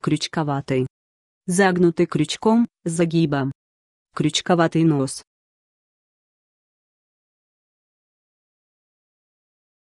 крючковатый, загнутый крючком, загибом. Крючковатый нос.